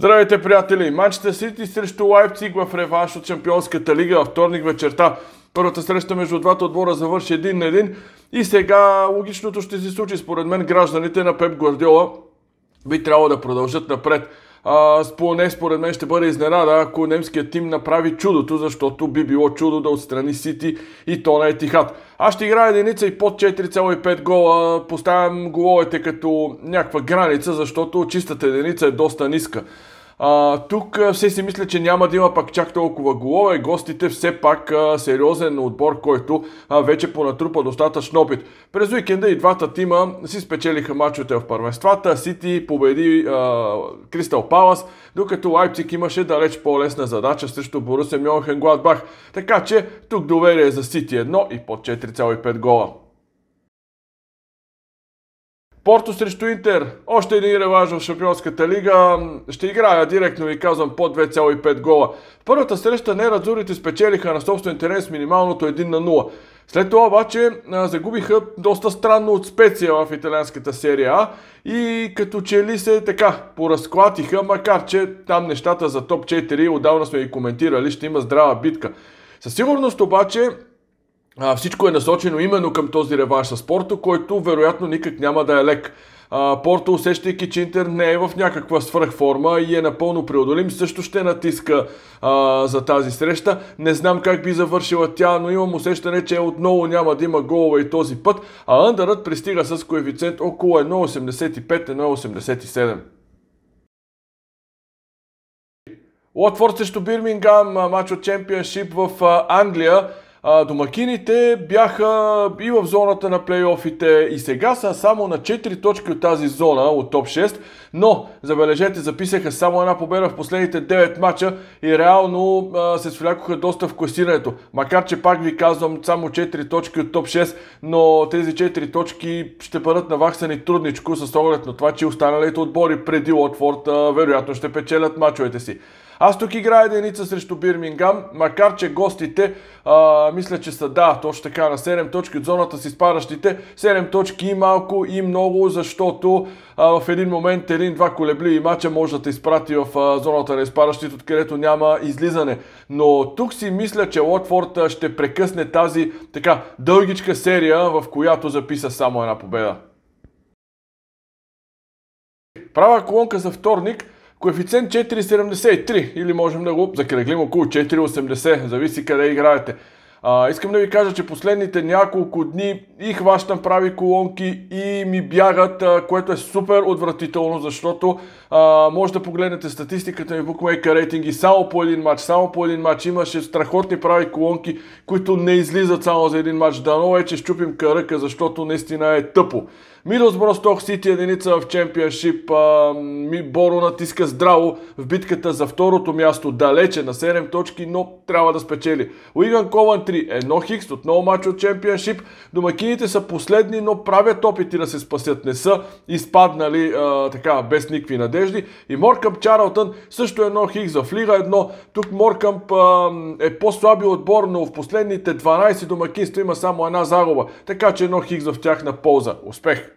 Здравейте, приятели! Манчета Сити срещу Лайпциг в реванш от Шампионската лига във вторник вечерта. Първата среща между двата отбора завърши един на един и сега логичното ще се случи. Според мен гражданите на Пеп Гвардиола би трябвало да продължат напред а, поне според мен ще бъде изненада, ако немският тим направи чудото, защото би било чудо да отстрани Сити и то на Етихат. Аз ще играя единица и под 4,5 гола. Поставям головете като някаква граница, защото чистата единица е доста ниска. А, тук все си мисля, че няма да има пак чак толкова голове. Гостите все пак а, сериозен отбор, който а, вече понатрупа достатъчно опит. През уикенда и двата тима си спечелиха мачовете в първенствата. Сити победи Кристал Палас, докато Лайпциг имаше далеч по-лесна задача срещу Борусе Мьонхен Гладбах. Така че тук доверие за Сити 1 и под 4,5 гола. Порто срещу Интер. Още един реваж в Шампионската лига. Ще играя директно ви казвам по 2,5 гола. В първата среща неразурите спечелиха на собствен терен с минималното 1 на 0. След това обаче загубиха доста странно от специя в италианската серия А и като че ли се така поразклатиха, макар че там нещата за топ 4 отдавна сме и коментирали, ще има здрава битка. Със сигурност обаче а, всичко е насочено именно към този реванш с Порто, който вероятно никак няма да е лек. А, Порто, усещайки, че Интер не е в някаква свръхформа и е напълно преодолим, също ще натиска а, за тази среща. Не знам как би завършила тя, но имам усещане, че отново няма да има голова и този път, а Андърът пристига с коефициент около 1,85-1,87. Лотфорд срещу Бирмингам, матч от чемпионшип в Англия а, домакините бяха и в зоната на плейофите и сега са само на 4 точки от тази зона, от топ 6, но, забележете, записаха само една победа в последните 9 мача и реално а, се свлякоха доста в класирането. Макар, че пак ви казвам, само 4 точки от топ 6, но тези 4 точки ще бъдат наваксани трудничко с оглед на това, че останалите отбори преди Лотфорд вероятно ще печелят мачовете си. Аз тук играя единица срещу Бирмингам, макар че гостите, а, мисля, че са да, точно така, на 7 точки от зоната с изпадащите. 7 точки и малко и много, защото а, в един момент един-два колебли и мача може да те изпрати в а, зоната на изпадащите, откъдето няма излизане. Но тук си мисля, че Лотфорд ще прекъсне тази така дългичка серия, в която записа само една победа. Права колонка за вторник – Коефициент 4,73 или можем да го закръглим около 4,80, зависи къде играете. А, искам да ви кажа, че последните няколко дни и хващам прави колонки и ми бягат, а, което е супер отвратително, защото а, може да погледнете статистиката ми букмейка рейтинги само по един матч, само по един матч. Имаше страхотни прави колонки, които не излизат само за един матч. Дано е, че щупим каръка, защото наистина е тъпо. Мидълсбро Сток Сити единица в чемпионшип. Боро натиска здраво в битката за второто място. Далече на 7 точки, но трябва да спечели. Уиган Кован 3, едно Хикс, отново матч от чемпионшип. Домакините са последни, но правят опити да се спасят. Не са изпаднали а, така без никакви надежди. И Моркъм Чарлтън също едно Хикс в Лига 1. Тук Моркъмп е по-слаби отбор, но в последните 12 домакинства има само една загуба. Така че едно Хикс в тях на полза. Успех!